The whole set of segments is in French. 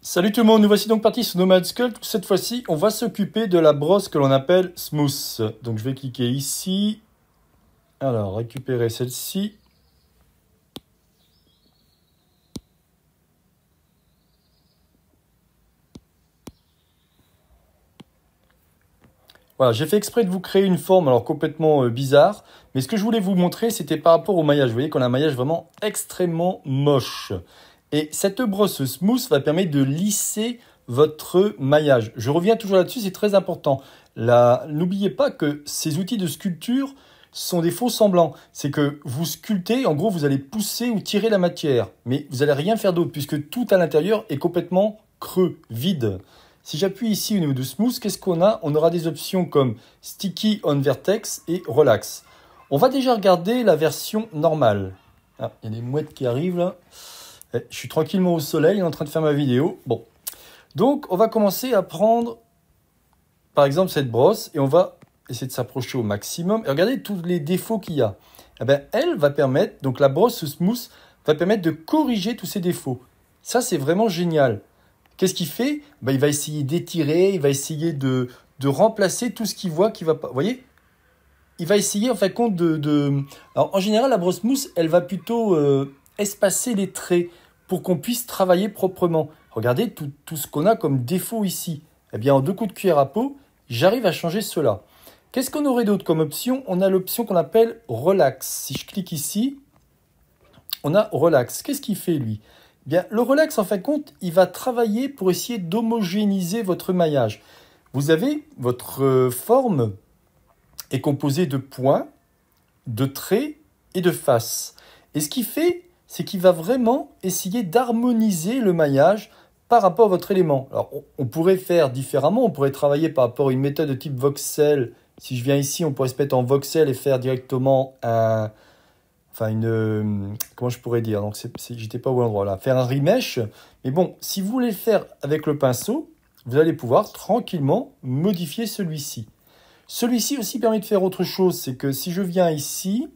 Salut tout le monde, nous voici donc partis sur Nomad Sculpt. Cette fois-ci, on va s'occuper de la brosse que l'on appelle Smooth. Donc je vais cliquer ici. Alors, récupérer celle-ci. Voilà, j'ai fait exprès de vous créer une forme alors complètement euh, bizarre, mais ce que je voulais vous montrer, c'était par rapport au maillage. Vous voyez qu'on a un maillage vraiment extrêmement moche. Et cette brosse smooth va permettre de lisser votre maillage. Je reviens toujours là-dessus, c'est très important. N'oubliez pas que ces outils de sculpture sont des faux semblants. C'est que vous sculptez, en gros, vous allez pousser ou tirer la matière, mais vous n'allez rien faire d'autre puisque tout à l'intérieur est complètement creux, vide. Si j'appuie ici au niveau de Smooth, qu'est-ce qu'on a On aura des options comme Sticky on Vertex et Relax. On va déjà regarder la version normale. Ah, il y a des mouettes qui arrivent là. Euh, je suis tranquillement au soleil en train de faire ma vidéo. Bon. Donc, on va commencer à prendre, par exemple, cette brosse et on va essayer de s'approcher au maximum. Et regardez tous les défauts qu'il y a. Eh ben, elle va permettre, donc la brosse Smooth va permettre de corriger tous ces défauts. Ça, c'est vraiment génial. Qu'est-ce qu'il fait ben, Il va essayer d'étirer, il va essayer de, remplacer tout ce qu'il voit qui va pas. Vous voyez Il va essayer, en fait, de compte, de, Alors, en général, la brosse mousse, elle va plutôt euh, espacer les traits pour qu'on puisse travailler proprement. Regardez tout, ce qu'on a comme défaut ici. Eh bien, en deux coups de cuillère à peau, j'arrive à changer cela. Qu'est-ce qu'on aurait d'autre comme option On a l'option qu'on appelle relax. Si je clique ici, on a relax. Qu'est-ce qu'il fait lui eh Bien, le relax, en fin de compte, il va travailler pour essayer d'homogénéiser votre maillage. Vous avez votre euh, forme est composée de points, de traits et de faces. Et ce qui fait c'est qu'il va vraiment essayer d'harmoniser le maillage par rapport à votre élément. Alors, on pourrait faire différemment, on pourrait travailler par rapport à une méthode de type voxel. Si je viens ici, on pourrait se mettre en voxel et faire directement un... Enfin, une... Euh, comment je pourrais dire Donc, j'étais pas au bon endroit là. Faire un remesh. Mais bon, si vous voulez le faire avec le pinceau, vous allez pouvoir tranquillement modifier celui-ci. Celui-ci aussi permet de faire autre chose, c'est que si je viens ici,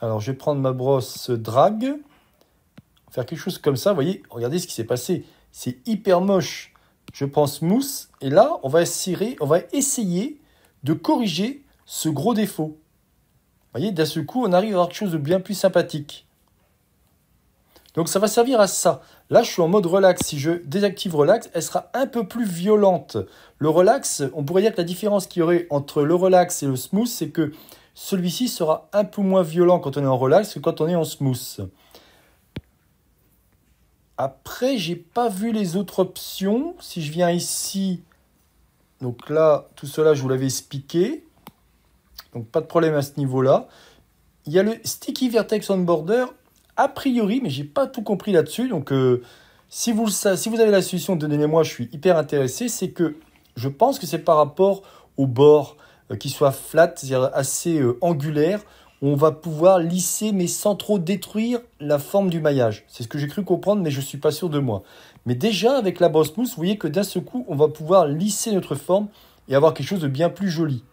alors je vais prendre ma brosse drag, faire quelque chose comme ça, vous voyez, regardez ce qui s'est passé, c'est hyper moche. Je pense mousse, et là on va essayer, on va essayer de corriger ce gros défaut. Vous voyez, d'un seul coup, on arrive à avoir quelque chose de bien plus sympathique. Donc ça va servir à ça. Là, je suis en mode relax. Si je désactive relax, elle sera un peu plus violente. Le relax, on pourrait dire que la différence qu'il y aurait entre le relax et le smooth, c'est que celui-ci sera un peu moins violent quand on est en relax que quand on est en smooth. Après, j'ai pas vu les autres options. Si je viens ici, donc là, tout cela, je vous l'avais expliqué. Donc pas de problème à ce niveau-là. Il y a le Sticky Vertex on Border, a priori, mais j'ai pas tout compris là-dessus. Donc euh, si, vous, si vous avez la solution, donnez-moi, je suis hyper intéressé. C'est que je pense que c'est par rapport au bord. Euh, qui soit flat, c'est-à-dire assez euh, angulaire, on va pouvoir lisser mais sans trop détruire la forme du maillage. C'est ce que j'ai cru comprendre, mais je ne suis pas sûr de moi. Mais déjà, avec la brosse mousse, vous voyez que d'un seul coup, on va pouvoir lisser notre forme et avoir quelque chose de bien plus joli.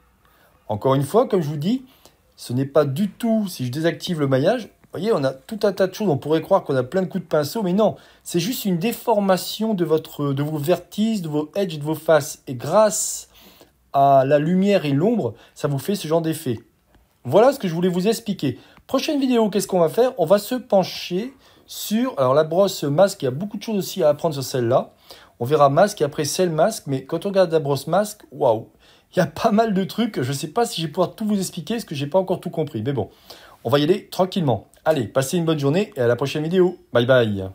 Encore une fois, comme je vous dis, ce n'est pas du tout, si je désactive le maillage, vous voyez, on a tout un tas de choses, on pourrait croire qu'on a plein de coups de pinceau, mais non, c'est juste une déformation de, votre, de vos vertices, de vos edges, de vos faces. Et grâce à la lumière et l'ombre, ça vous fait ce genre d'effet. Voilà ce que je voulais vous expliquer. Prochaine vidéo, qu'est-ce qu'on va faire On va se pencher sur... Alors la brosse masque, il y a beaucoup de choses aussi à apprendre sur celle-là. On verra masque et après celle masque, mais quand on regarde la brosse masque, waouh Il y a pas mal de trucs, je ne sais pas si je vais pouvoir tout vous expliquer, parce que j'ai pas encore tout compris. Mais bon, on va y aller tranquillement. Allez, passez une bonne journée et à la prochaine vidéo. Bye bye